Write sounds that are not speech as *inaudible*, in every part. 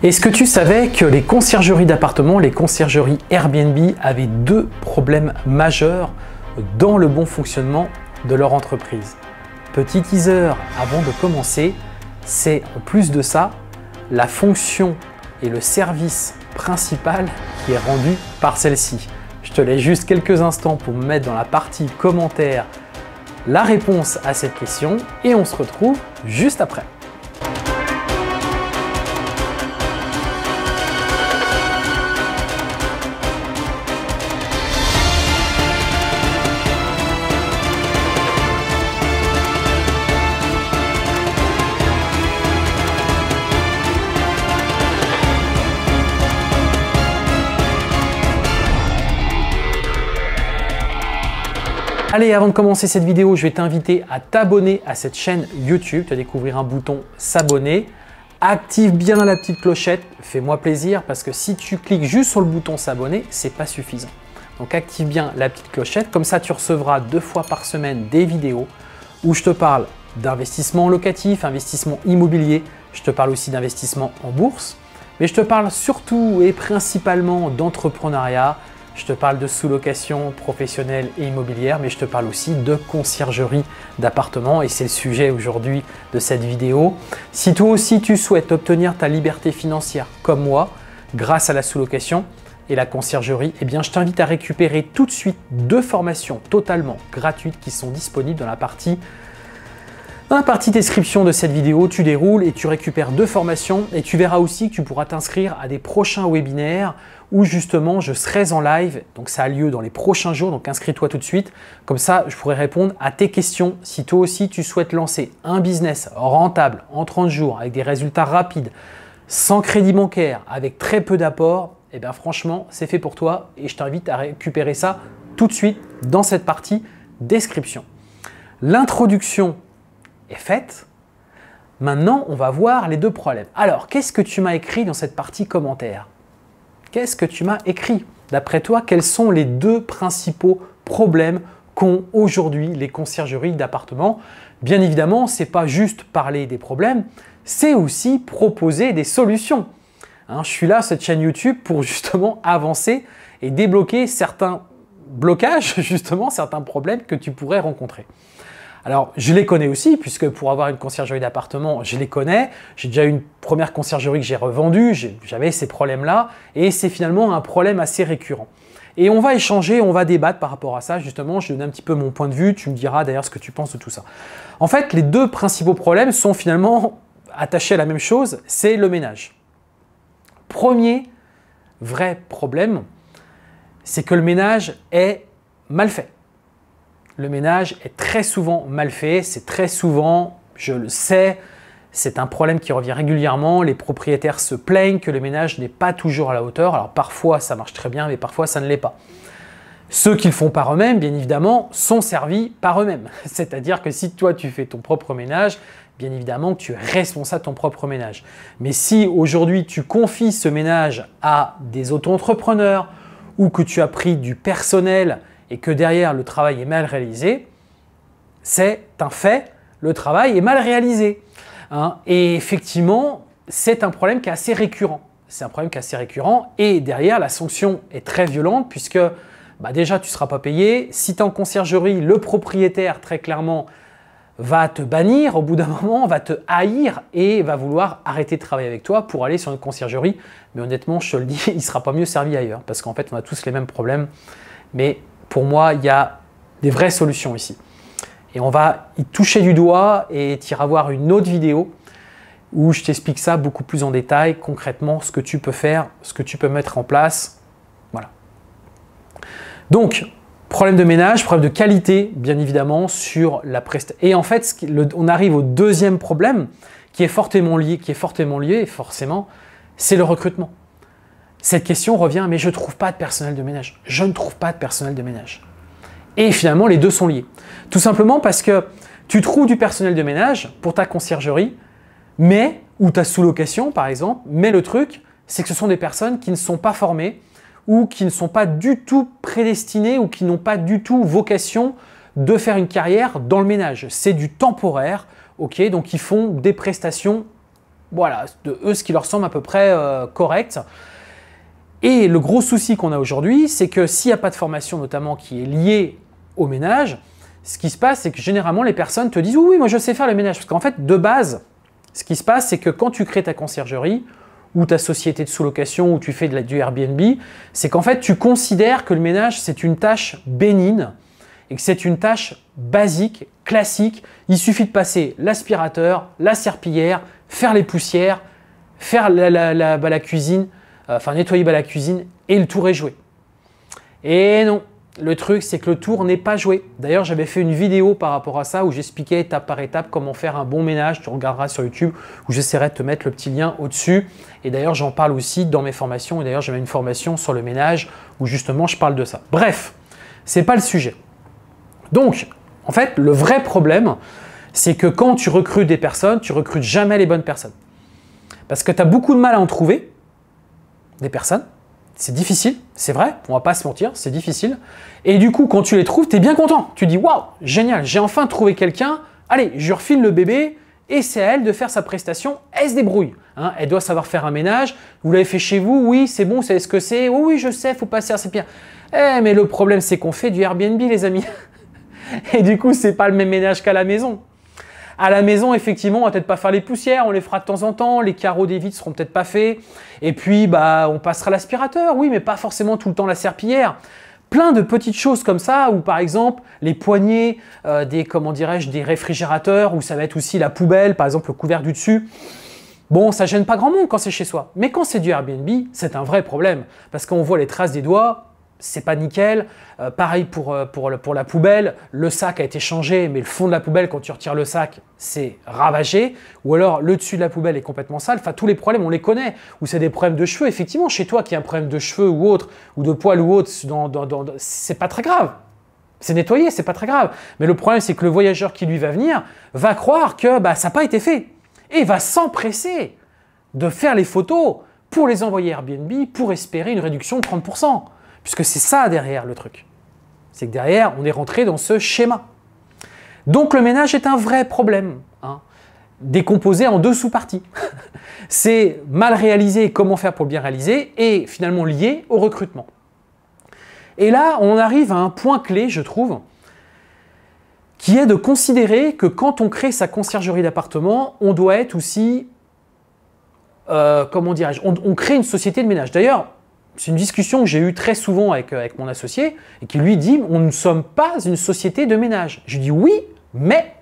Est-ce que tu savais que les conciergeries d'appartements, les conciergeries Airbnb avaient deux problèmes majeurs dans le bon fonctionnement de leur entreprise Petit teaser avant de commencer, c'est en plus de ça la fonction et le service principal qui est rendu par celle-ci. Je te laisse juste quelques instants pour me mettre dans la partie commentaire la réponse à cette question et on se retrouve juste après. Allez, avant de commencer cette vidéo, je vais t'inviter à t'abonner à cette chaîne YouTube. Tu vas découvrir un bouton s'abonner. Active bien la petite clochette, fais-moi plaisir parce que si tu cliques juste sur le bouton s'abonner, c'est pas suffisant. Donc active bien la petite clochette, comme ça tu recevras deux fois par semaine des vidéos où je te parle d'investissement locatif, investissement immobilier, je te parle aussi d'investissement en bourse, mais je te parle surtout et principalement d'entrepreneuriat, je te parle de sous-location professionnelle et immobilière, mais je te parle aussi de conciergerie d'appartements et c'est le sujet aujourd'hui de cette vidéo. Si toi aussi tu souhaites obtenir ta liberté financière comme moi, grâce à la sous-location, et la conciergerie, eh bien, je t'invite à récupérer tout de suite deux formations totalement gratuites qui sont disponibles dans la partie dans la partie description de cette vidéo, tu déroules et tu récupères deux formations et tu verras aussi que tu pourras t'inscrire à des prochains webinaires où justement je serai en live, donc ça a lieu dans les prochains jours, donc inscris-toi tout de suite, comme ça je pourrai répondre à tes questions. Si toi aussi tu souhaites lancer un business rentable en 30 jours avec des résultats rapides, sans crédit bancaire, avec très peu d'apport, et eh bien franchement c'est fait pour toi et je t'invite à récupérer ça tout de suite dans cette partie description. L'introduction est faite. Maintenant, on va voir les deux problèmes. Alors, qu'est-ce que tu m'as écrit dans cette partie commentaire Qu'est-ce que tu m'as écrit D'après toi, quels sont les deux principaux problèmes qu'ont aujourd'hui les conciergeries d'appartements Bien évidemment, c'est pas juste parler des problèmes, c'est aussi proposer des solutions. Hein, je suis là, cette chaîne YouTube, pour justement avancer et débloquer certains blocages, *laughs* justement, certains problèmes que tu pourrais rencontrer. Alors, je les connais aussi, puisque pour avoir une conciergerie d'appartement, je les connais. J'ai déjà eu une première conciergerie que j'ai revendue, j'avais ces problèmes-là, et c'est finalement un problème assez récurrent. Et on va échanger, on va débattre par rapport à ça, justement. Je donne un petit peu mon point de vue, tu me diras d'ailleurs ce que tu penses de tout ça. En fait, les deux principaux problèmes sont finalement attachés à la même chose, c'est le ménage. Premier vrai problème, c'est que le ménage est mal fait le ménage est très souvent mal fait, c'est très souvent, je le sais, c'est un problème qui revient régulièrement, les propriétaires se plaignent que le ménage n'est pas toujours à la hauteur, alors parfois ça marche très bien, mais parfois ça ne l'est pas. Ceux qui le font par eux-mêmes, bien évidemment, sont servis par eux-mêmes. *laughs* C'est-à-dire que si toi tu fais ton propre ménage, bien évidemment que tu es responsable de ton propre ménage. Mais si aujourd'hui tu confies ce ménage à des auto-entrepreneurs ou que tu as pris du personnel et que derrière le travail est mal réalisé, c'est un fait, le travail est mal réalisé. Hein. Et effectivement, c'est un problème qui est assez récurrent. C'est un problème qui est assez récurrent et derrière, la sanction est très violente puisque bah, déjà, tu ne seras pas payé. Si tu es en conciergerie, le propriétaire, très clairement, va te bannir au bout d'un moment, va te haïr et va vouloir arrêter de travailler avec toi pour aller sur une conciergerie. Mais honnêtement, je te le dis, *laughs* il ne sera pas mieux servi ailleurs parce qu'en fait, on a tous les mêmes problèmes. Mais pour moi, il y a des vraies solutions ici. Et on va y toucher du doigt et tu iras voir une autre vidéo où je t'explique ça beaucoup plus en détail, concrètement, ce que tu peux faire, ce que tu peux mettre en place. Voilà. Donc, problème de ménage, problème de qualité, bien évidemment, sur la prestation. Et en fait, on arrive au deuxième problème qui est fortement lié, qui est fortement lié, forcément, c'est le recrutement cette question revient, mais je ne trouve pas de personnel de ménage. Je ne trouve pas de personnel de ménage. Et finalement, les deux sont liés. Tout simplement parce que tu trouves du personnel de ménage pour ta conciergerie, mais, ou ta sous-location par exemple, mais le truc, c'est que ce sont des personnes qui ne sont pas formées ou qui ne sont pas du tout prédestinées ou qui n'ont pas du tout vocation de faire une carrière dans le ménage. C'est du temporaire, ok Donc ils font des prestations, voilà, de eux ce qui leur semble à peu près euh, correct. Et le gros souci qu'on a aujourd'hui, c'est que s'il n'y a pas de formation notamment qui est liée au ménage, ce qui se passe, c'est que généralement les personnes te disent oui, oui, moi je sais faire le ménage. Parce qu'en fait, de base, ce qui se passe, c'est que quand tu crées ta conciergerie ou ta société de sous-location ou tu fais de la, du Airbnb, c'est qu'en fait, tu considères que le ménage, c'est une tâche bénigne et que c'est une tâche basique, classique. Il suffit de passer l'aspirateur, la serpillière, faire les poussières, faire la, la bah, cuisine, euh, enfin nettoyer la cuisine et le tour est joué. Et non, le truc c'est que le tour n'est pas joué. D'ailleurs j'avais fait une vidéo par rapport à ça où j'expliquais étape par étape comment faire un bon ménage, tu regarderas sur YouTube où j'essaierai de te mettre le petit lien au-dessus. Et d'ailleurs j'en parle aussi dans mes formations, et d'ailleurs j'avais une formation sur le ménage où justement je parle de ça. Bref, c'est pas le sujet. Donc, en fait, le vrai problème, c'est que quand tu recrutes des personnes, tu recrutes jamais les bonnes personnes. Parce que tu as beaucoup de mal à en trouver, des personnes. C'est difficile, c'est vrai, on va pas se mentir, c'est difficile. Et du coup, quand tu les trouves, tu es bien content. Tu dis waouh, génial, j'ai enfin trouvé quelqu'un. Allez, je refile le bébé et c'est à elle de faire sa prestation. Elle se débrouille. Hein. elle doit savoir faire un ménage. Vous l'avez fait chez vous, oui, c'est bon, c'est ce que c'est. Oui, oui, je sais, faut passer à ses pierres. Eh, mais le problème, c'est qu'on fait du Airbnb, les amis. *laughs* Et du coup, c'est pas le même ménage qu'à la maison. À la maison, effectivement, on va peut-être pas faire les poussières, on les fera de temps en temps, les carreaux des vitres seront peut-être pas faits. Et puis, bah, on passera l'aspirateur, oui, mais pas forcément tout le temps la serpillière plein de petites choses comme ça, ou par exemple les poignées euh, des comment dirais-je des réfrigérateurs, ou ça va être aussi la poubelle, par exemple le couvert du dessus. Bon, ça gêne pas grand monde quand c'est chez soi, mais quand c'est du Airbnb, c'est un vrai problème parce qu'on voit les traces des doigts, c'est pas nickel. Euh, pareil euh, pour, la poubelle, le sac a été changé, mais le fond de la poubelle, quand tu retires le sac, c'est ravagé. Ou alors le dessus de la poubelle est complètement sale. Enfin, tous les problèmes, on les connaît. Ou c'est des problèmes de cheveux. Effectivement, chez toi qui a un problème de cheveux ou autre, ou de poils ou autre, c'est pas très grave. C'est nettoyé, c'est pas très grave. Mais le problème, c'est que le voyageur qui lui va venir va croire que bah, ça n'a pas été fait. Et va s'empresser de faire les photos pour les envoyer Airbnb pour espérer une réduction de 30%. Puisque c'est ça derrière le truc. C'est que derrière, on est rentré dans ce schéma. Donc le ménage est un vrai problème, hein. décomposé en deux sous-parties. *laughs* c'est mal réalisé comment faire pour le bien réaliser, et finalement lié au recrutement. Et là, on arrive à un point clé, je trouve, qui est de considérer que quand on crée sa conciergerie d'appartement, on doit être aussi, euh, comment dirais-je, on crée une société de ménage. D'ailleurs, c'est une discussion que j'ai eue très souvent avec, euh, avec mon associé et qui lui dit on ne sommes pas une société de ménage. Je lui dis oui, mais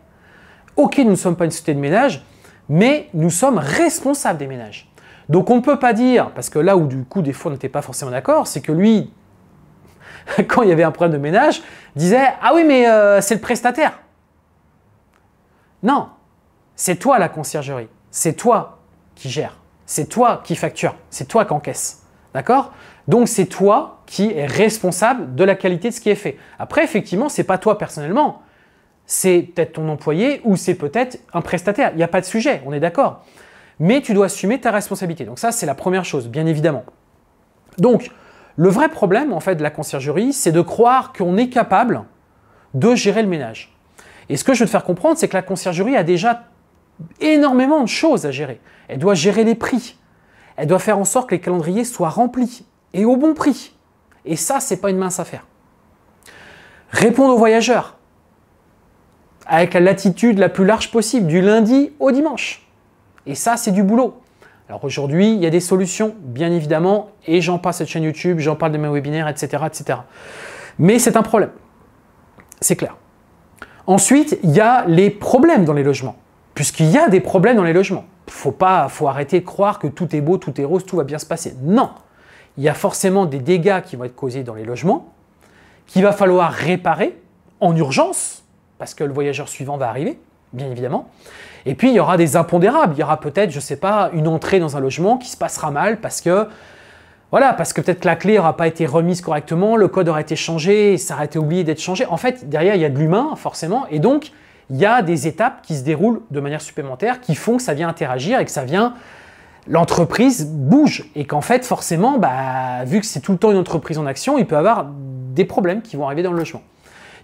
ok, nous ne sommes pas une société de ménage, mais nous sommes responsables des ménages. Donc on ne peut pas dire, parce que là où du coup des fois on n'était pas forcément d'accord, c'est que lui, *laughs* quand il y avait un problème de ménage, disait ah oui mais euh, c'est le prestataire. Non, c'est toi la conciergerie, c'est toi qui gères, c'est toi qui facture, c'est toi qui encaisse. D'accord Donc c'est toi qui es responsable de la qualité de ce qui est fait. Après, effectivement, ce c'est pas toi personnellement. C'est peut-être ton employé ou c'est peut-être un prestataire. Il n'y a pas de sujet, on est d'accord. Mais tu dois assumer ta responsabilité. Donc ça, c'est la première chose, bien évidemment. Donc, le vrai problème, en fait, de la conciergerie, c'est de croire qu'on est capable de gérer le ménage. Et ce que je veux te faire comprendre, c'est que la conciergerie a déjà énormément de choses à gérer. Elle doit gérer les prix, elle doit faire en sorte que les calendriers soient remplis et au bon prix. Et ça, c'est pas une mince affaire. Répondre aux voyageurs avec la latitude la plus large possible, du lundi au dimanche. Et ça, c'est du boulot. Alors aujourd'hui, il y a des solutions, bien évidemment, et j'en parle cette chaîne YouTube, j'en parle de mes webinaires, etc. Mais c'est un problème. C'est clair. Ensuite, il y a les problèmes dans les logements puisqu'il y a des problèmes dans les logements. Faut pas, faut arrêter de croire que tout est beau, tout est rose, tout va bien se passer. Non, il y a forcément des dégâts qui vont être causés dans les logements, qu'il va falloir réparer en urgence, parce que le voyageur suivant va arriver, bien évidemment. Et puis il y aura des impondérables. Il y aura peut-être, je sais pas, une entrée dans un logement qui se passera mal parce que voilà, parce que peut-être la clé n'aura pas été remise correctement, le code aura été changé, ça aurait été oublié d'être changé. En fait, derrière, il y a de l'humain, forcément, et donc, il y a des étapes qui se déroulent de manière supplémentaire qui font que ça vient interagir et que ça vient l'entreprise bouge et qu'en fait forcément bah, vu que c'est tout le temps une entreprise en action il peut avoir des problèmes qui vont arriver dans le logement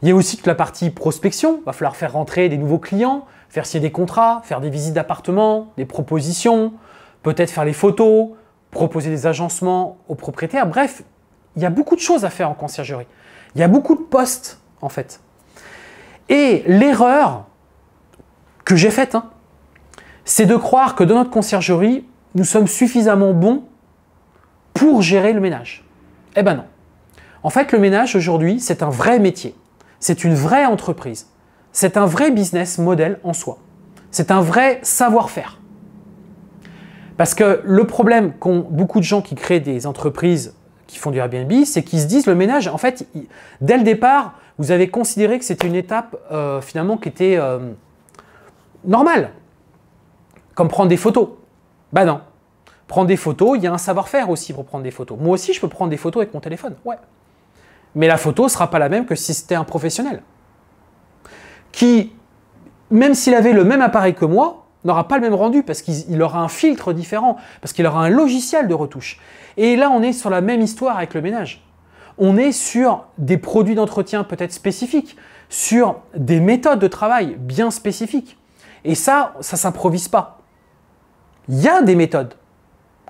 il y a aussi toute la partie prospection il va falloir faire rentrer des nouveaux clients faire signer des contrats faire des visites d'appartements des propositions peut-être faire les photos proposer des agencements aux propriétaires bref il y a beaucoup de choses à faire en conciergerie il y a beaucoup de postes en fait et l'erreur que j'ai faite, hein, c'est de croire que dans notre conciergerie, nous sommes suffisamment bons pour gérer le ménage. Eh ben non. En fait, le ménage aujourd'hui, c'est un vrai métier. C'est une vraie entreprise. C'est un vrai business model en soi. C'est un vrai savoir-faire. Parce que le problème qu'ont beaucoup de gens qui créent des entreprises qui font du Airbnb, c'est qu'ils se disent le ménage, en fait, dès le départ, vous avez considéré que c'était une étape euh, finalement qui était euh, normale, comme prendre des photos. Ben non. Prendre des photos, il y a un savoir-faire aussi pour prendre des photos. Moi aussi, je peux prendre des photos avec mon téléphone, ouais. Mais la photo ne sera pas la même que si c'était un professionnel. Qui, même s'il avait le même appareil que moi, n'aura pas le même rendu parce qu'il aura un filtre différent, parce qu'il aura un logiciel de retouche. Et là, on est sur la même histoire avec le ménage on est sur des produits d'entretien peut-être spécifiques, sur des méthodes de travail bien spécifiques. Et ça, ça s'improvise pas. Il y a des méthodes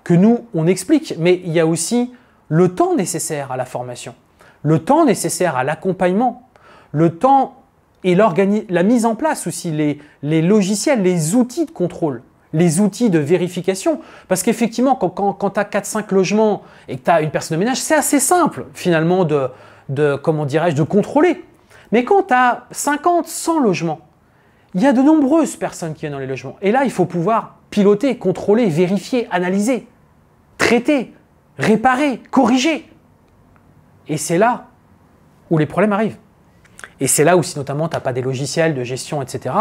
que nous, on explique, mais il y a aussi le temps nécessaire à la formation, le temps nécessaire à l'accompagnement, le temps et la mise en place aussi, les logiciels, les outils de contrôle les outils de vérification. Parce qu'effectivement, quand, tu as 4-5 logements et que tu as une personne de ménage, c'est assez simple finalement de, de comment dirais-je, de contrôler. Mais quand tu as 50, 100 logements, il y a de nombreuses personnes qui viennent dans les logements. Et là, il faut pouvoir piloter, contrôler, vérifier, analyser, traiter, réparer, corriger. Et c'est là où les problèmes arrivent. Et c'est là où si notamment tu n'as pas des logiciels de gestion, etc.,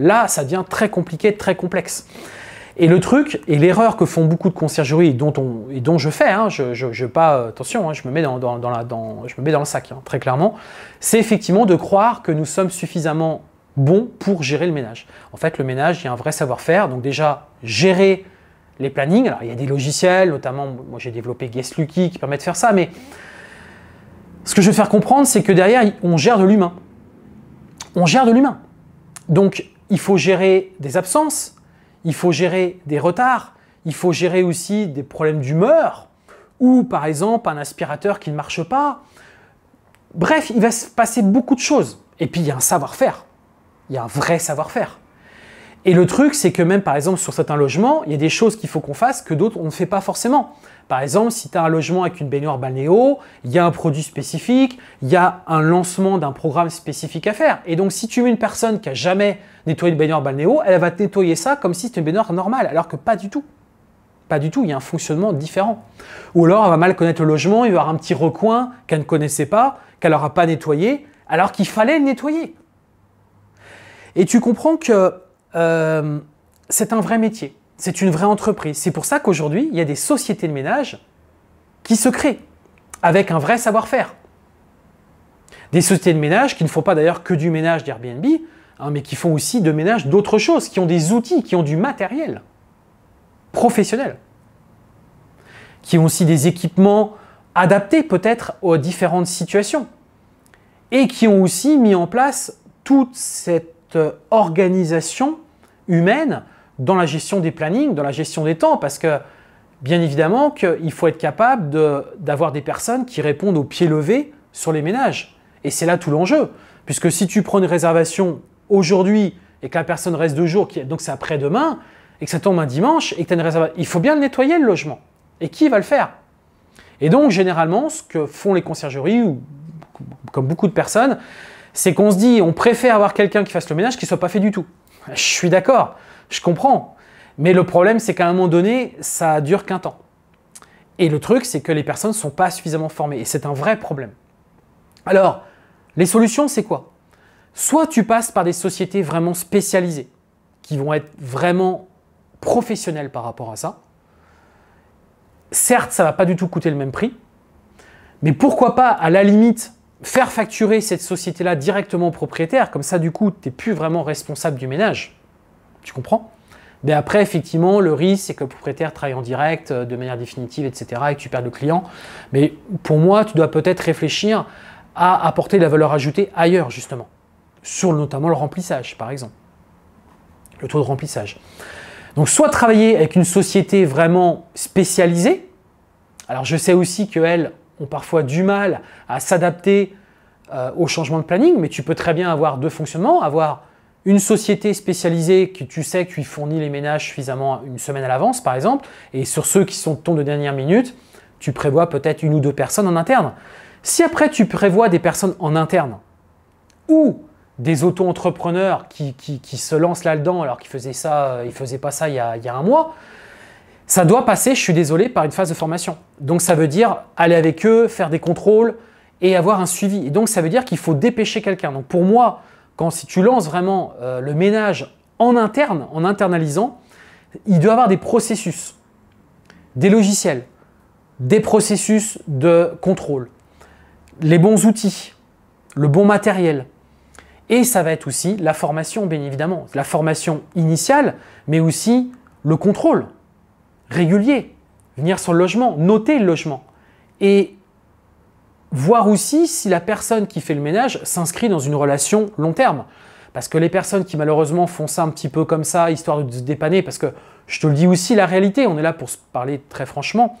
là, ça devient très compliqué, très complexe. Et le truc, et l'erreur que font beaucoup de conciergeries, dont, on, et dont je fais, je, pas, attention, je, me mets dans, le sac, hein, très clairement, c'est effectivement de croire que nous sommes suffisamment bons pour gérer le ménage. En fait, le ménage, il y a un vrai savoir-faire. Donc déjà, gérer les plannings. Alors, il y a des logiciels, notamment, moi j'ai développé Guest Lucky qui permet de faire ça, mais ce que je veux faire comprendre, c'est que derrière, on gère de l'humain on gère de l'humain. Donc il faut gérer des absences, il faut gérer des retards, il faut gérer aussi des problèmes d'humeur, ou par exemple un aspirateur qui ne marche pas. Bref, il va se passer beaucoup de choses. Et puis il y a un savoir-faire, il y a un vrai savoir-faire. Et le truc, c'est que même par exemple sur certains logements, il y a des choses qu'il faut qu'on fasse que d'autres on ne fait pas forcément. Par exemple, si tu as un logement avec une baignoire balnéo, il y a un produit spécifique, il y a un lancement d'un programme spécifique à faire. Et donc, si tu mets une personne qui n'a jamais nettoyé une baignoire balnéo, elle va nettoyer ça comme si c'était une baignoire normale, alors que pas du tout. Pas du tout, il y a un fonctionnement différent. Ou alors, elle va mal connaître le logement, il va y avoir un petit recoin qu'elle ne connaissait pas, qu'elle n'aura pas nettoyé, alors qu'il fallait le nettoyer. Et tu comprends que euh, c'est un vrai métier, c'est une vraie entreprise. C'est pour ça qu'aujourd'hui, il y a des sociétés de ménage qui se créent avec un vrai savoir-faire. Des sociétés de ménage qui ne font pas d'ailleurs que du ménage d'Airbnb, hein, mais qui font aussi de ménage d'autres choses, qui ont des outils, qui ont du matériel professionnel, qui ont aussi des équipements adaptés peut-être aux différentes situations, et qui ont aussi mis en place toute cette euh, organisation humaine dans la gestion des plannings, dans la gestion des temps, parce que bien évidemment qu'il faut être capable d'avoir des personnes qui répondent au pied levé sur les ménages. Et c'est là tout l'enjeu, puisque si tu prends une réservation aujourd'hui et que la personne reste deux jours, donc c'est après-demain, et que ça tombe un dimanche, et que tu as une réservation, il faut bien nettoyer le logement. Et qui va le faire Et donc généralement, ce que font les conciergeries, ou comme beaucoup de personnes, c'est qu'on se dit, on préfère avoir quelqu'un qui fasse le ménage qui ne soit pas fait du tout. Je suis d'accord, je comprends. Mais le problème, c'est qu'à un moment donné, ça dure qu'un temps. Et le truc, c'est que les personnes ne sont pas suffisamment formées. Et c'est un vrai problème. Alors, les solutions, c'est quoi Soit tu passes par des sociétés vraiment spécialisées, qui vont être vraiment professionnelles par rapport à ça. Certes, ça ne va pas du tout coûter le même prix. Mais pourquoi pas, à la limite, faire facturer cette société-là directement au propriétaire, comme ça du coup, tu n'es plus vraiment responsable du ménage. Tu comprends mais après, effectivement, le risque, c'est que le propriétaire travaille en direct, euh, de manière définitive, etc., et que tu perds le client. Mais pour moi, tu dois peut-être réfléchir à apporter de la valeur ajoutée ailleurs, justement, sur notamment le remplissage, par exemple, le taux de remplissage. Donc, soit travailler avec une société vraiment spécialisée. Alors, je sais aussi qu'elle, ont parfois du mal à s'adapter euh, au changement de planning, mais tu peux très bien avoir deux fonctionnements, avoir une société spécialisée que tu sais qui fournit les ménages suffisamment une semaine à l'avance, par exemple, et sur ceux qui sont ton de dernière minute, tu prévois peut-être une ou deux personnes en interne. Si après tu prévois des personnes en interne ou des auto-entrepreneurs qui, se lancent là-dedans alors qu'ils faisaient ça, euh, ils faisaient pas ça il y a un mois, ça doit passer, je suis désolé, par une phase de formation. Donc ça veut dire aller avec eux, faire des contrôles et avoir un suivi. Et donc ça veut dire qu'il faut dépêcher quelqu'un. Donc pour moi, quand si tu lances vraiment euh, le ménage en interne, en internalisant, il doit avoir des processus, des logiciels, des processus de contrôle, les bons outils, le bon matériel. Et ça va être aussi la formation, bien évidemment, la formation initiale, mais aussi le contrôle régulier, venir sur le logement, noter le logement et voir aussi si la personne qui fait le ménage s'inscrit dans une relation long terme. Parce que les personnes qui malheureusement font ça un petit peu comme ça, histoire de se dépanner, parce que je te le dis aussi, la réalité, on est là pour se parler très franchement,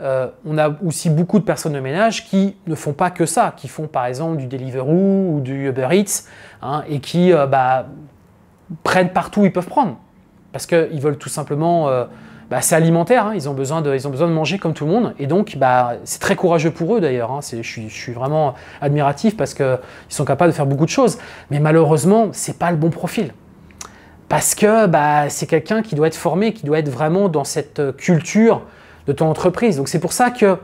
euh, on a aussi beaucoup de personnes de ménage qui ne font pas que ça, qui font par exemple du Deliveroo ou du Uber Eats, hein, et qui euh, bah, prennent partout où ils peuvent prendre. Parce qu'ils veulent tout simplement... Euh, bah, c'est alimentaire, hein. ils, ont besoin de, ils ont besoin de manger comme tout le monde. Et donc, bah, c'est très courageux pour eux d'ailleurs. Hein. Je, suis, vraiment admiratif parce qu'ils sont capables de faire beaucoup de choses. Mais malheureusement, c'est pas le bon profil. Parce que bah, c'est quelqu'un qui doit être formé, qui doit être vraiment dans cette euh, culture de ton entreprise. Donc c'est pour ça que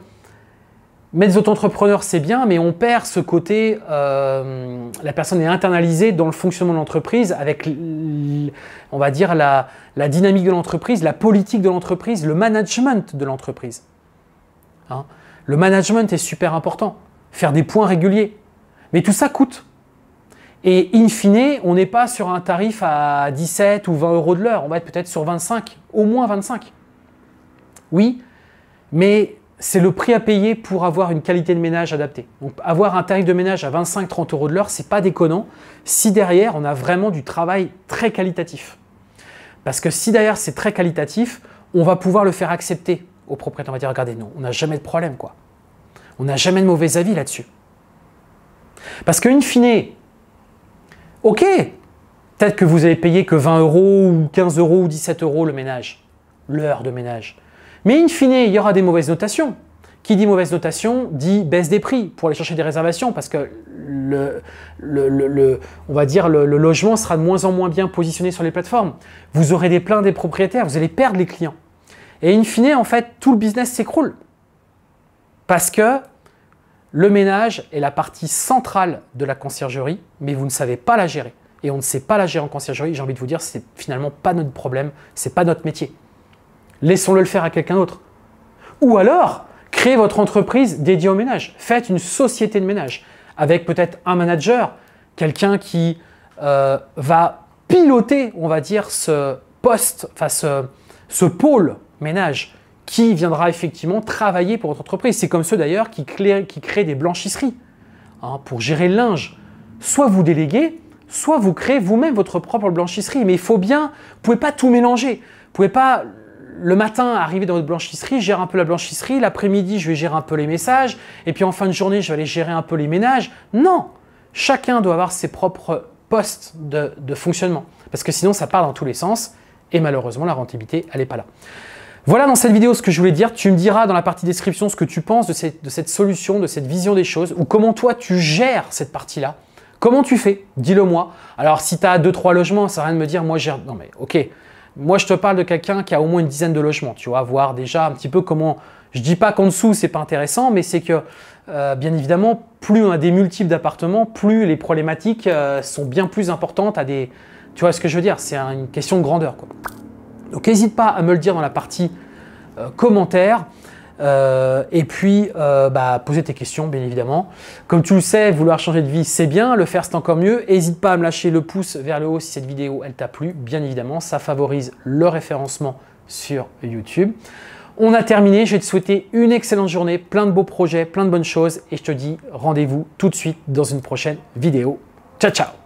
mais les auto-entrepreneurs, c'est bien, mais on perd ce côté, euh, la personne est internalisée dans le fonctionnement de l'entreprise avec, on va dire, la, dynamique de l'entreprise, la politique de l'entreprise, le management de l'entreprise. Hein. le management est super important, faire des points réguliers. Mais tout ça coûte. Et in fine, on n'est pas sur un tarif à 17 ou 20 euros de l'heure, on va être peut-être sur 25, au moins 25. Oui, mais c'est le prix à payer pour avoir une qualité de ménage adaptée. Donc avoir un tarif de ménage à 25-30 euros de l'heure, n'est pas déconnant si derrière on a vraiment du travail très qualitatif. Parce que si derrière c'est très qualitatif, on va pouvoir le faire accepter au propriétaire. On va dire regardez, non, on n'a jamais de problème quoi. On n'a jamais de mauvais avis là-dessus. Parce qu'une fine, ok, peut-être que vous avez payé que 20 euros ou 15 euros ou 17 euros le ménage, l'heure de ménage. Mais in fine, il y aura des mauvaises notations. Qui dit mauvaise notation dit baisse des prix pour aller chercher des réservations parce que le, on va dire le, logement sera de moins en moins bien positionné sur les plateformes. Vous aurez des plaintes des propriétaires, vous allez perdre les clients. Et in fine, en fait, tout le business s'écroule parce que le ménage est la partie centrale de la conciergerie, mais vous ne savez pas la gérer. Et on ne sait pas la gérer en conciergerie. J'ai envie de vous dire, c'est finalement pas notre problème, c'est pas notre métier. Laissons-le le faire à quelqu'un d'autre. Ou alors, créez votre entreprise dédiée au ménage. Faites une société de ménage avec peut-être un manager, quelqu'un qui euh, va piloter, on va dire, ce poste, ce, pôle ménage qui viendra effectivement travailler pour votre entreprise. C'est comme ceux d'ailleurs qui, qui, créent des blanchisseries hein, pour gérer le linge. Soit vous déléguez, soit vous créez vous-même votre propre blanchisserie. Mais il faut bien, vous ne pouvez pas tout mélanger. Vous pouvez pas le matin, arrivé dans votre blanchisserie, je gère un peu la blanchisserie, l'après-midi, je vais gérer un peu les messages, et puis en fin de journée, je vais aller gérer un peu les ménages. Non Chacun doit avoir ses propres postes de, fonctionnement, parce que sinon, ça part dans tous les sens, et malheureusement, la rentabilité, elle n'est pas là. Voilà dans cette vidéo ce que je voulais dire. Tu me diras dans la partie description ce que tu penses de cette, solution, de cette vision des choses, ou comment toi tu gères cette partie-là. Comment tu fais Dis-le moi. Alors si tu as 2-3 logements, ça sert à rien de me dire moi gère. Non mais ok, moi, je te parle de quelqu'un qui a au moins une dizaine de logements, tu vois, voir déjà un petit peu comment. Je dis pas qu'en dessous, c'est pas intéressant, mais c'est que, euh, bien évidemment, plus on a des multiples d'appartements, plus les problématiques euh, sont bien plus importantes à des. Tu vois ce que je veux dire C'est une question de grandeur, Donc, n'hésite pas à me le dire dans la partie commentaires. Euh, commentaire. Euh, et puis, euh, bah, poser tes questions, bien évidemment. Comme tu le sais, vouloir changer de vie, c'est bien. Le faire, c'est encore mieux. N'hésite pas à me lâcher le pouce vers le haut si cette vidéo, elle t'a plu. Bien évidemment, ça favorise le référencement sur YouTube. On a terminé. Je vais te souhaiter une excellente journée, plein de beaux projets, plein de bonnes choses. Et je te dis rendez-vous tout de suite dans une prochaine vidéo. Ciao, ciao